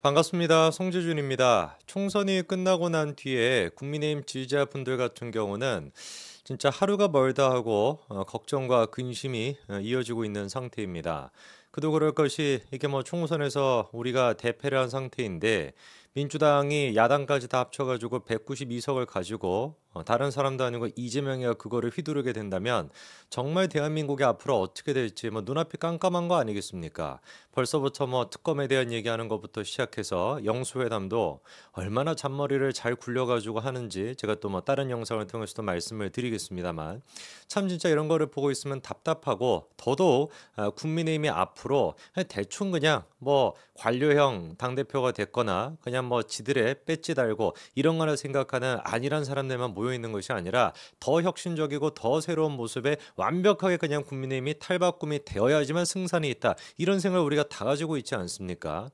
반갑습니다. 송재준입니다. 총선이 끝나고 난 뒤에 국민의힘 지지자분들 같은 경우는 진짜 하루가 멀다 하고 어, 걱정과 근심이 어, 이어지고 있는 상태입니다. 그도 그럴 것이 이게 뭐 총선에서 우리가 대패를 한 상태인데 민주당이 야당까지 다 합쳐가지고 192석을 가지고 어, 다른 사람도 아니고 이재명이가 그거를 휘두르게 된다면 정말 대한민국이 앞으로 어떻게 될지 뭐 눈앞이 깜깜한 거 아니겠습니까? 벌써부터 뭐 특검에 대한 얘기하는 것부터 시작해서 영수회담도 얼마나 잔머리를 잘 굴려가지고 하는지 제가 또 뭐 다른 영상을 통해서도 말씀을 드리겠습니다만 참 진짜 이런 거를 보고 있으면 답답하고 더더욱 아, 국민의힘이 앞으로 대충 그냥 뭐 관료형 당 대표가 됐거나 그냥 뭐 지들의 배지 달고 이런 거를 생각하는 아니란 사람들만 모여 있는 것이 아니라 더 혁신적이고 더 새로운 모습에 완벽하게 그냥 국민의힘이 탈바꿈이 되어야지만 승산이 있다 이런 생각을 우리가 다 가지고 있지 않습니까?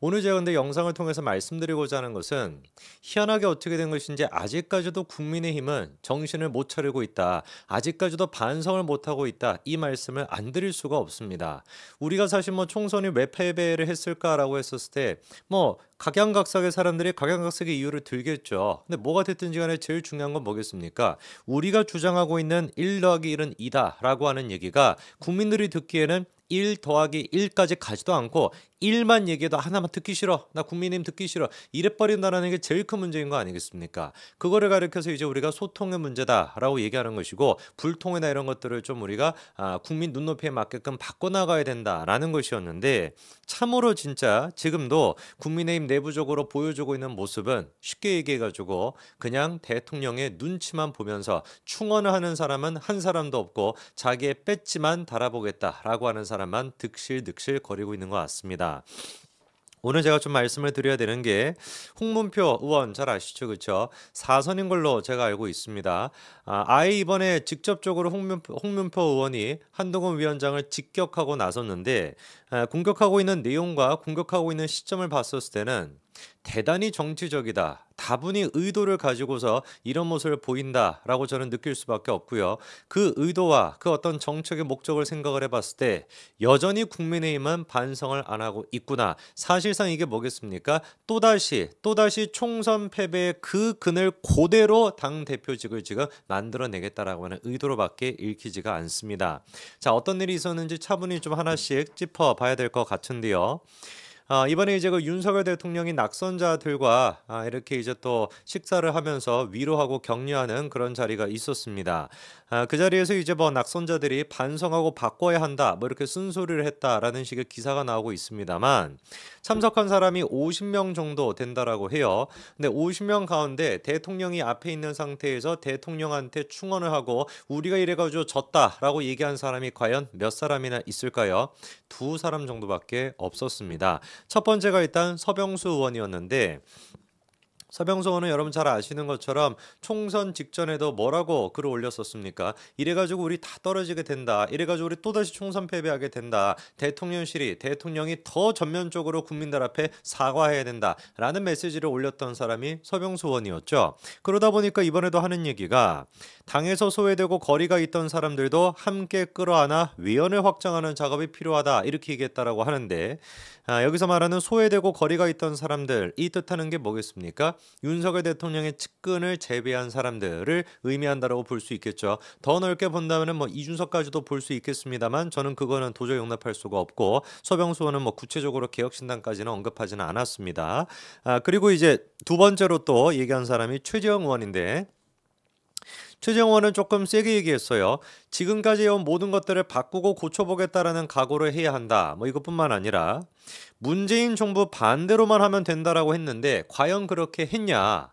오늘 제가 근데 영상을 통해서 말씀드리고자 하는 것은 희한하게 어떻게 된 것인지 아직까지도 국민의힘은 정신을 못 차리고 있다 아직까지도 반성을 못 하고 있다 이 말씀을 안 드릴 수가 없습니다. 우리가 사실 뭐 총선이 왜 패배를 했을까라고 했었을 때 뭐 각양각색의 사람들이 각양각색의 이유를 들겠죠. 근데 뭐가 됐든지 간에 제일 중요한 하는 건 뭐겠습니까? 우리가 주장하고 있는 1 더하기 1은 2다라고 하는 얘기가 국민들이 듣기에는 1 더하기 1까지 가지도 않고 일만 얘기해도 하나만 듣기 싫어. 나 국민의힘 듣기 싫어. 이래버린다라는 게 제일 큰 문제인 거 아니겠습니까? 그거를 가리켜서 이제 우리가 소통의 문제다라고 얘기하는 것이고 불통이나 이런 것들을 좀 우리가 아, 국민 눈높이에 맞게끔 바꿔나가야 된다라는 것이었는데 참으로 진짜 지금도 국민의힘 내부적으로 보여주고 있는 모습은 쉽게 얘기해가지고 그냥 대통령의 눈치만 보면서 충원을 하는 사람은 한 사람도 없고 자기의 뺏지만 달아보겠다라고 하는 사람만 득실득실 거리고 있는 것 같습니다. 있습니다. 오늘 제가 좀 말씀을 드려야 되는 게 홍문표 의원 잘 아시죠 그렇죠 사선인 걸로 제가 알고 있습니다 아, 아예 이번에 직접적으로 홍문표, 홍문표 의원이 한동훈 위원장을 직격하고 나섰는데 아, 공격하고 있는 내용과 공격하고 있는 시점을 봤었을 때는 대단히 정치적이다. 다분히 의도를 가지고서 이런 모습을 보인다라고 저는 느낄 수밖에 없고요. 그 의도와 그 어떤 정책의 목적을 생각을 해봤을 때 여전히 국민의힘은 반성을 안 하고 있구나. 사실상 이게 뭐겠습니까? 또다시 또다시 총선 패배의 그 그늘 고대로 당 대표직을 지금 만들어내겠다라고 하는 의도로밖에 읽히지가 않습니다. 자 어떤 일이 있었는지 차분히 좀 하나씩 짚어봐야 될 것 같은데요. 아, 이번에 이제 그 윤석열 대통령이 낙선자들과 아, 이렇게 이제 또 식사를 하면서 위로하고 격려하는 그런 자리가 있었습니다. 아, 그 자리에서 이제 뭐 낙선자들이 반성하고 바꿔야 한다 뭐 이렇게 쓴소리를 했다라는 식의 기사가 나오고 있습니다만 참석한 사람이 50명 정도 된다라고 해요. 근데 50명 가운데 대통령이 앞에 있는 상태에서 대통령한테 충언을 하고 우리가 이래가지고 졌다라고 얘기한 사람이 과연 몇 사람이나 있을까요? 두 사람 정도밖에 없었습니다. 첫 번째가 일단 서병수 의원이었는데 서병수 원은 여러분 잘 아시는 것처럼 총선 직전에도 뭐라고 글을 올렸었습니까? 이래가지고 우리 다 떨어지게 된다. 이래가지고 우리 또다시 총선 패배하게 된다. 대통령실이 대통령이 더 전면적으로 국민들 앞에 사과해야 된다. 라는 메시지를 올렸던 사람이 서병수 원이었죠 그러다 보니까 이번에도 하는 얘기가 당에서 소외되고 거리가 있던 사람들도 함께 끌어안아 위원을 확장하는 작업이 필요하다. 이렇게 얘기했다라고 하는데 아, 여기서 말하는 소외되고 거리가 있던 사람들 이 뜻하는 게 뭐겠습니까? 윤석열 대통령의 측근을 재배한 사람들을 의미한다라고 볼 수 있겠죠. 더 넓게 본다면 뭐 이준석까지도 볼 수 있겠습니다만 저는 그거는 도저히 용납할 수가 없고 서병수 원은뭐 구체적으로 개혁신당까지는 언급하지는 않았습니다. 아, 그리고 이제 두 번째로 또 얘기한 사람이 최재형 의원인데 최재의원은 조금 세게 얘기했어요. 지금까지 해온 모든 것들을 바꾸고 고쳐보겠다라는 각오를 해야 한다. 뭐 이것뿐만 아니라 문재인 정부 반대로만 하면 된다라고 했는데 과연 그렇게 했냐?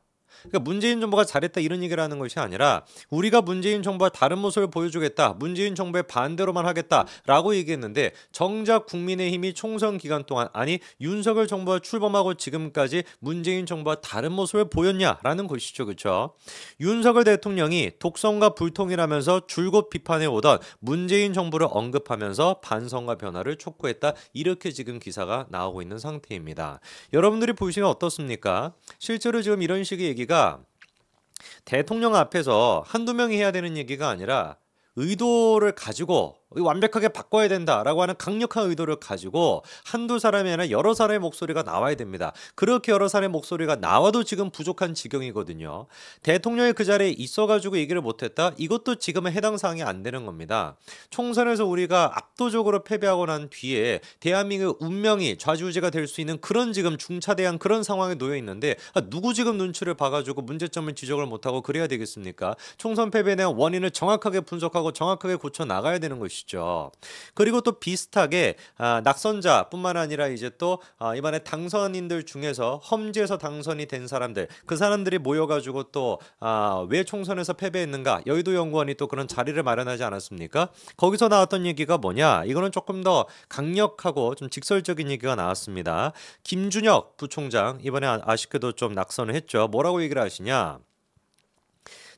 그러니까 문재인 정부가 잘했다 이런 얘기를 하는 것이 아니라 우리가 문재인 정부와 다른 모습을 보여주겠다. 문재인 정부의 반대로만 하겠다라고 얘기했는데 정작 국민의힘이 총선 기간 동안 아니 윤석열 정부가 출범하고 지금까지 문재인 정부와 다른 모습을 보였냐라는 것이죠. 그렇죠? 윤석열 대통령이 독성과 불통이라면서 줄곧 비판해 오던 문재인 정부를 언급하면서 반성과 변화를 촉구했다. 이렇게 지금 기사가 나오고 있는 상태입니다. 여러분들이 보시면 어떻습니까? 실제로 지금 이런 식의 얘기가 그러니까 대통령 앞에서 한두 명이 해야 되는 얘기가 아니라 의도를 가지고 완벽하게 바꿔야 된다라고 하는 강력한 의도를 가지고 한두 사람이 아니라 여러 사람의 목소리가 나와야 됩니다. 그렇게 여러 사람의 목소리가 나와도 지금 부족한 지경이거든요. 대통령이 그 자리에 있어가지고 얘기를 못했다? 이것도 지금은 해당 사항이 안 되는 겁니다. 총선에서 우리가 압도적으로 패배하고 난 뒤에 대한민국 운명이 좌지우지가 될 수 있는 그런 지금 중차대한 그런 상황에 놓여 있는데 아, 누구 지금 눈치를 봐가지고 문제점을 지적을 못하고 그래야 되겠습니까? 총선 패배에 대한 원인을 정확하게 분석하고 정확하게 고쳐 나가야 되는 것이죠. 것이죠. 그리고 또 비슷하게 아, 낙선자뿐만 아니라 이제 또 아, 이번에 당선인들 중에서 험지에서 당선이 된 사람들 그 사람들이 모여가지고 또왜 아, 총선에서 패배했는가 여의도 연구원이 또 그런 자리를 마련하지 않았습니까? 거기서 나왔던 얘기가 뭐냐? 이거는 조금 더 강력하고 좀 직설적인 얘기가 나왔습니다. 김준혁 부총장 이번에 아, 아쉽게도 좀 낙선을 했죠. 뭐라고 얘기를 하시냐?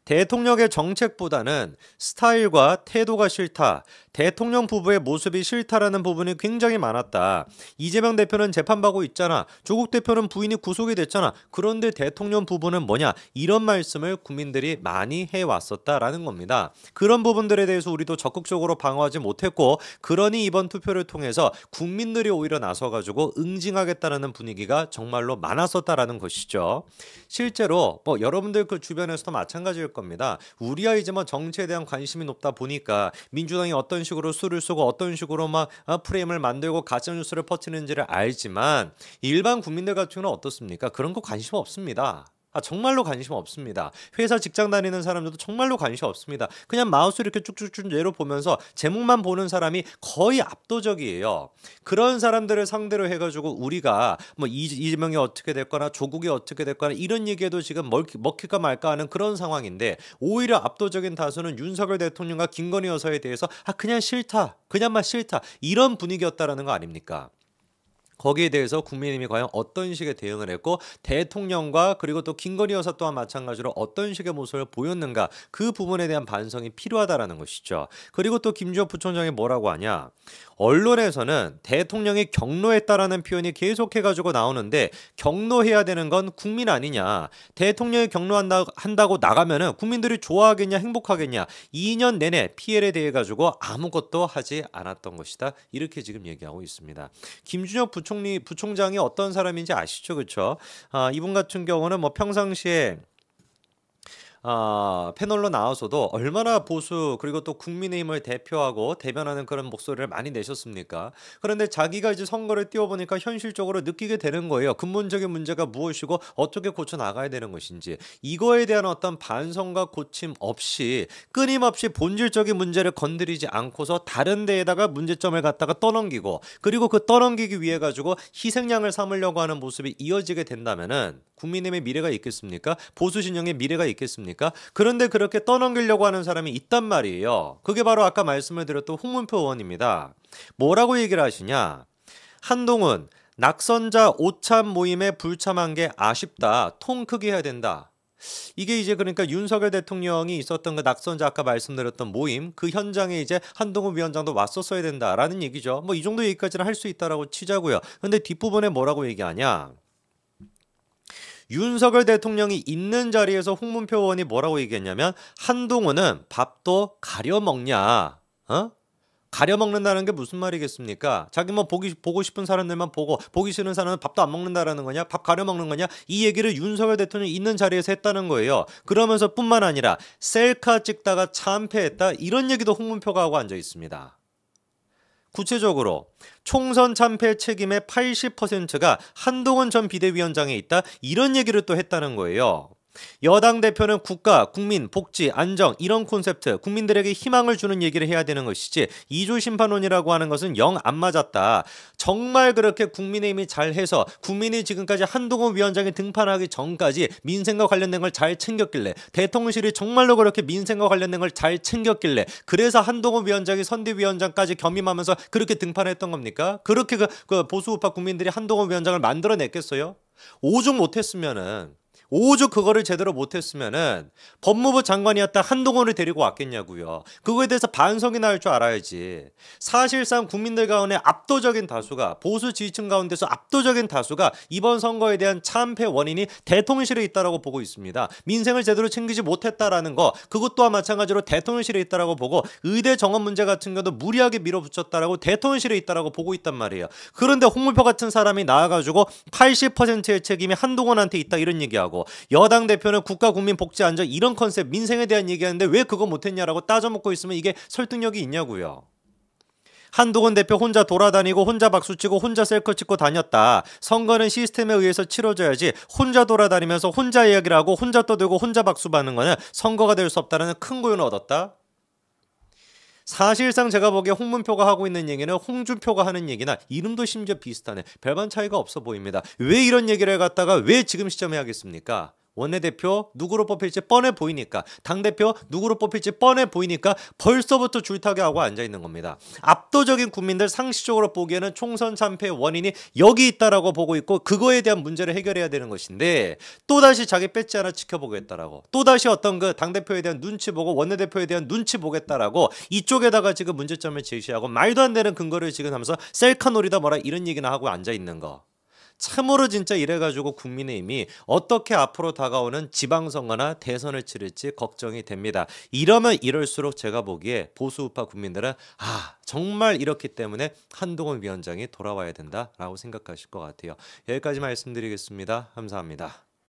대통령의 정책보다는 스타일과 태도가 싫다. 대통령 부부의 모습이 싫다라는 부분이 굉장히 많았다. 이재명 대표는 재판받고 있잖아. 조국 대표는 부인이 구속이 됐잖아. 그런데 대통령 부부는 뭐냐? 이런 말씀을 국민들이 많이 해왔었다라는 겁니다. 그런 부분들에 대해서 우리도 적극적으로 방어하지 못했고 그러니 이번 투표를 통해서 국민들이 오히려 나서가지고 응징하겠다라는 분위기가 정말로 많았었다라는 것이죠. 실제로 뭐 여러분들 그 주변에서도 마찬가지일 겁니다. 우리아이지만 정치에 대한 관심이 높다 보니까 민주당이 어떤 식으로 수를 쓰고 어떤 식으로 막 어, 프레임을 만들고 가짜 뉴스를 퍼트는지를 알지만 일반 국민들 같은 경우는 어떻습니까? 그런 거 관심 없습니다. 아, 정말로 관심 없습니다. 회사 직장 다니는 사람들도 정말로 관심 없습니다. 그냥 마우스 이렇게 쭉쭉쭉 내려 보면서 제목만 보는 사람이 거의 압도적이에요. 그런 사람들을 상대로 해가지고 우리가 뭐 이, 이재명이 어떻게 됐거나 조국이 어떻게 됐거나 이런 얘기에도 지금 먹 먹힐까 말까 하는 그런 상황인데 오히려 압도적인 다수는 윤석열 대통령과 김건희 여사에 대해서 아 그냥 싫다 그냥만 싫다 이런 분위기였다라는 거 아닙니까? 거기에 대해서 국민의힘이 과연 어떤 식의 대응을 했고 대통령과 그리고 또 김건희 여사 또한 마찬가지로 어떤 식의 모습을 보였는가 그 부분에 대한 반성이 필요하다라는 것이죠. 그리고 또김주혁 부총장이 뭐라고 하냐 언론에서는 대통령이 경로했다라는 표현이 계속해가지고 나오는데 경로해야 되는 건 국민 아니냐 대통령이 경로한다 한다고 나가면은 국민들이 좋아하겠냐 행복하겠냐 2년 내내 피해에 대해 가지고 아무것도 하지 않았던 것이다 이렇게 지금 얘기하고 있습니다. 김준혁 부총장 부총리 부총장이 어떤 사람인지 아시죠, 그렇죠? 아, 이분 같은 경우는 뭐 평상시에 어, 패널로 나와서도 얼마나 보수 그리고 또 국민의힘을 대표하고 대변하는 그런 목소리를 많이 내셨습니까? 그런데 자기가 이제 선거를 뛰어보니까 현실적으로 느끼게 되는 거예요. 근본적인 문제가 무엇이고 어떻게 고쳐 나가야 되는 것인지 이거에 대한 어떤 반성과 고침 없이 끊임없이 본질적인 문제를 건드리지 않고서 다른 데에다가 문제점을 갖다가 떠넘기고 그리고 그 떠넘기기 위해 가지고 희생양을 삼으려고 하는 모습이 이어지게 된다면은 국민의힘의 미래가 있겠습니까? 보수 진영의 미래가 있겠습니까? 아습니까 그런데 그렇게 떠넘기려고 하는 사람이 있단 말이에요. 그게 바로 아까 말씀을 드렸던 홍문표 의원입니다. 뭐라고 얘기를 하시냐? 한동훈 낙선자 오참 모임에 불참한 게 아쉽다. 통 크게 해야 된다. 이게 이제 그러니까 윤석열 대통령이 있었던 그 낙선자 아까 말씀드렸던 모임 그 현장에 이제 한동훈 위원장도 왔었어야 된다라는 얘기죠. 뭐 이 정도 얘기까지는 할 수 있다라고 치자고요. 근데 뒷부분에 뭐라고 얘기하냐? 윤석열 대통령이 있는 자리에서 홍문표 의원이 뭐라고 얘기했냐면 한동훈은 밥도 가려 먹냐? 어? 가려 먹는다는 게 무슨 말이겠습니까? 자기뭐 보기 보고 싶은 사람들만 보고 보기 싫은 사람은 밥도 안 먹는다라는 거냐? 밥 가려 먹는 거냐? 이 얘기를 윤석열 대통령이 있는 자리에서 했다는 거예요. 그러면서 뿐만 아니라 셀카 찍다가 참패했다 이런 얘기도 홍문표가 하고 앉아 있습니다. 구체적으로 총선 참패 책임의 80%가 한동훈 전 비대위원장에 있다 이런 얘기를 또 했다는 거예요. 여당 대표는 국가, 국민, 복지, 안정 이런 콘셉트 국민들에게 희망을 주는 얘기를 해야 되는 것이지 이조 심판론이라고 하는 것은 영 안 맞았다. 정말 그렇게 국민의힘이 잘해서 국민이 지금까지 한동훈 위원장이 등판하기 전까지 민생과 관련된 걸 잘 챙겼길래 대통령실이 정말로 그렇게 민생과 관련된 걸 잘 챙겼길래 그래서 한동훈 위원장이 선대위원장까지 겸임하면서 그렇게 등판했던 겁니까? 그렇게 그, 그 보수 우파 국민들이 한동훈 위원장을 만들어냈겠어요? 오죽 못했으면은 오죽 그거를 제대로 못했으면은 법무부 장관이었다 한동훈을 데리고 왔겠냐고요. 그거에 대해서 반성이나 올줄 알아야지. 사실상 국민들 가운데 압도적인 다수가 보수 지지층 가운데서 압도적인 다수가 이번 선거에 대한 참패 원인이 대통령실에 있다라고 보고 있습니다. 민생을 제대로 챙기지 못했다라는 거 그것 또한 마찬가지로 대통령실에 있다라고 보고 의대 정원 문제 같은 경도 무리하게 밀어붙였다라고 대통령실에 있다라고 보고 있단 말이에요. 그런데 홍문표 같은 사람이 나와가지고 80%의 책임이 한동훈한테 있다 이런 얘기하고. 하고 여당 대표는 국가 국민 복지 안정 이런 컨셉 민생에 대한 얘기하는데 왜 그거 못했냐라고 따져먹고 있으면 이게 설득력이 있냐고요. 한동훈 대표 혼자 돌아다니고 혼자 박수치고 혼자 셀카 찍고 다녔다. 선거는 시스템에 의해서 치러져야지 혼자 돌아다니면서 혼자 이야기를 하고 혼자 떠들고 혼자 박수 받는 거는 선거가 될 수 없다는 큰 고윤을 얻었다. 사실상 제가 보기에 홍문표가 하고 있는 얘기는 홍준표가 하는 얘기나 이름도 심지어 비슷하네. 별반 차이가 없어 보입니다. 왜 이런 얘기를 갖다가 왜 지금 시점에 하겠습니까? 원내대표 누구로 뽑힐지 뻔해 보이니까 당대표 누구로 뽑힐지 뻔해 보이니까 벌써부터 줄타기하고 앉아있는 겁니다. 압도적인 국민들 상식적으로 보기에는 총선 참패의 원인이 여기 있다라고 보고 있고 그거에 대한 문제를 해결해야 되는 것인데 또다시 자기 뺏지 않아 지켜보겠다라고 또다시 어떤 그 당대표에 대한 눈치 보고 원내대표에 대한 눈치 보겠다라고 이쪽에다가 지금 문제점을 제시하고 말도 안 되는 근거를 지금 하면서 셀카 놀이다 뭐라 이런 얘기나 하고 앉아있는 거 참으로 진짜 이래가지고 국민의힘이 어떻게 앞으로 다가오는 지방선거나 대선을 치를지 걱정이 됩니다. 이러면 이럴수록 제가 보기에 보수우파 국민들은 아 정말 이렇기 때문에 한동훈 위원장이 돌아와야 된다라고 생각하실 것 같아요. 여기까지 말씀드리겠습니다. 감사합니다.